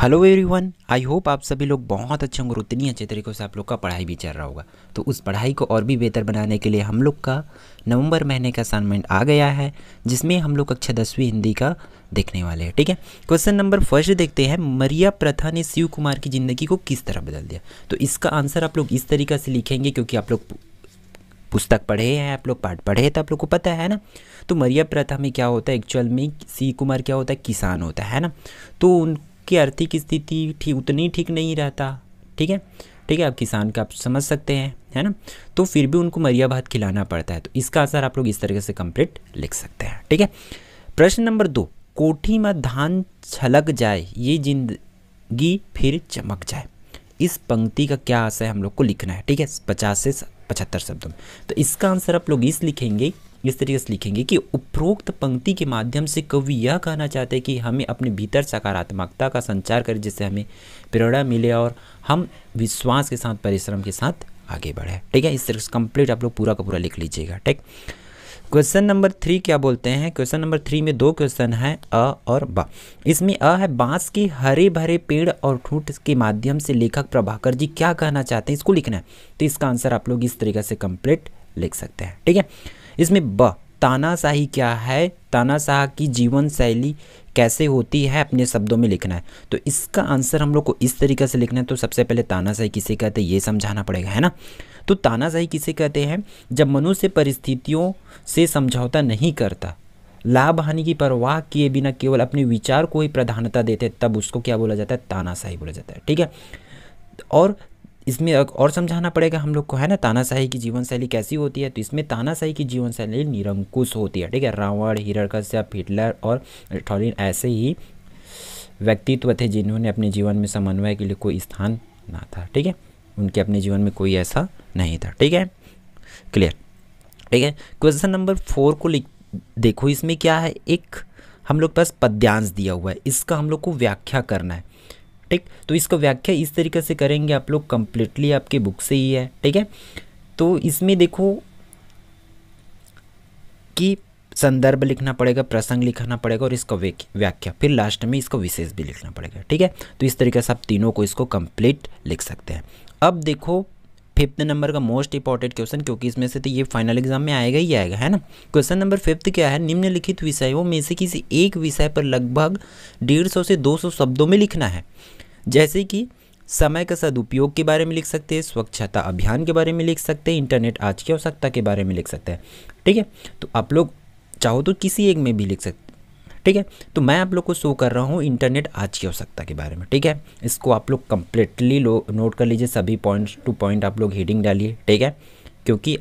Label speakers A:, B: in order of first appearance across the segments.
A: hello everyone I hope आप सभी लोग बहुत अच्छे होंगे और उतनी अच्छे तरीके से आप लोग का पढ़ाई भी चल रहा होगा तो उस पढ़ाई को और भी बेहतर बनाने के लिए हम लोग का नवंबर महीने का असाइनमेंट आ गया है जिसमें हम लोग कक्षा दसवीं हिंदी का देखने वाले हैं ठीक है क्वेश्चन नंबर फर्स्ट देखते हैं मरिया प्रथा ने शिव कुमार की ज़िंदगी को किस तरह बदल दिया तो इसका आंसर आप लोग इस तरीके से लिखेंगे क्योंकि आप लोग पुस्तक पढ़े हैं आप लोग पाठ पढ़े हैं तो आप लोग को पता है ना तो मरिया प्रथा में क्या होता है एक्चुअल में शिव कुमार क्या होता है किसान होता है ना तो उन आपकी आर्थिक स्थिति ठीक उतनी ठीक नहीं रहता ठीक है ठीक है आप किसान का आप समझ सकते हैं है ना तो फिर भी उनको मरिया भात खिलाना पड़ता है तो इसका असर आप लोग इस तरीके से कंप्लीट लिख सकते हैं ठीक है प्रश्न नंबर दो कोठी में धान छलक जाए ये जिंदगी फिर चमक जाए इस पंक्ति का क्या असर हम लोग को लिखना है ठीक है पचास से पचहत्तर शब्दों में तो इसका आंसर आप लोग इस लिखेंगे इस तरीके से लिखेंगे कि उपरोक्त पंक्ति के माध्यम से कवि यह कहना चाहते हैं कि हमें अपने भीतर सकारात्मकता का संचार करें जिससे हमें प्रेरणा मिले और हम विश्वास के साथ परिश्रम के साथ आगे बढ़े ठीक है इस तरह से कंप्लीट आप लोग पूरा का पूरा लिख लीजिएगा ठीक क्वेश्चन नंबर थ्री क्या बोलते हैं क्वेश्चन नंबर थ्री में दो क्वेश्चन है अ और ब इसमें अ है बांस के हरे भरे पेड़ और ठूट के माध्यम से लेखक प्रभाकर जी क्या कहना चाहते हैं इसको लिखना है तो इसका आंसर आप लोग इस तरीके से कंप्लीट लिख सकते हैं ठीक है इसमें ब तानाशाही क्या है तानाशाह की जीवन शैली कैसे होती है अपने शब्दों में लिखना है तो इसका आंसर हम लोग को इस तरीके से लिखना है तो सबसे पहले तानाशाही किसे कहते हैं ये समझाना पड़ेगा है ना तो तानाशाही किसे कहते हैं जब मनुष्य परिस्थितियों से समझौता नहीं करता लाभ हानि की परवाह किए बिना केवल अपने विचार को ही प्रधानता देते तब उसको क्या बोला जाता है तानाशाही बोला जाता है ठीक है और इसमें और समझाना पड़ेगा हम लोग को है ना तानाशाही की जीवन शैली कैसी होती है तो इसमें तानाशाही की जीवन शैली निरंकुश होती है ठीक है रावण हिरकश्यप हिटलर और ठौलिन ऐसे ही व्यक्तित्व थे जिन्होंने अपने जीवन में समन्वय के लिए कोई स्थान ना था ठीक है उनके अपने जीवन में कोई ऐसा नहीं था ठीक है क्लियर ठीक है क्वेश्चन नंबर फोर को लिख देखो इसमें क्या है एक हम लोग पास पद्यांश दिया हुआ है इसका हम लोग को व्याख्या करना है ठीक तो इसको व्याख्या इस तरीके से करेंगे आप लोग कंप्लीटली आपके बुक से ही है ठीक है तो इसमें देखो कि संदर्भ लिखना पड़ेगा प्रसंग लिखना पड़ेगा और इसको व्याख्या फिर लास्ट में इसको विशेष भी लिखना पड़ेगा ठीक है तो इस तरीके से आप तीनों को इसको कंप्लीट लिख सकते हैं अब देखो फिफ्थ नंबर का मोस्ट इंपॉर्टेंट क्वेश्चन क्योंकि इसमें से तो ये फाइनल एग्जाम में आएगा ही आएगा है ना क्वेश्चन नंबर फिफ्थ क्या है निम्नलिखित विषयों में से किसी एक विषय पर लगभग डेढ़ सौ से दो सौ शब्दों में लिखना है जैसे कि समय का सदुपयोग के बारे में लिख सकते हैं स्वच्छता अभियान के बारे में लिख सकते हैं इंटरनेट आज की आवश्यकता के बारे में लिख सकते हैं ठीक है तो आप लोग चाहो तो किसी एक में भी लिख सकते ठीक है तो मैं आप लोग को शो कर रहा हूँ इंटरनेट आज की आवश्यकता के बारे में ठीक है इसको आप लोग कम्प्लीटली लो नोट कर लीजिए सभी पॉइंट टू पॉइंट आप लोग हीडिंग डालिए ठीक है क्योंकि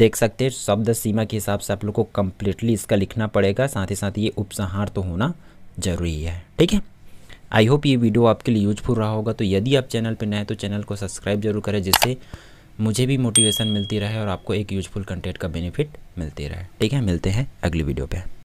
A: देख सकते हैं शब्द सीमा के हिसाब से आप लोग को कम्प्लीटली इसका लिखना पड़ेगा साथ ही साथ ये उपसंहार तो होना ज़रूरी है ठीक है आई होप ये वीडियो आपके लिए यूजफुल रहा होगा तो यदि आप चैनल पर नए तो चैनल को सब्सक्राइब जरूर करें जिससे मुझे भी मोटिवेशन मिलती रहे और आपको एक यूजफुल कंटेंट का बेनिफिट मिलती रहे ठीक है मिलते हैं अगली वीडियो पर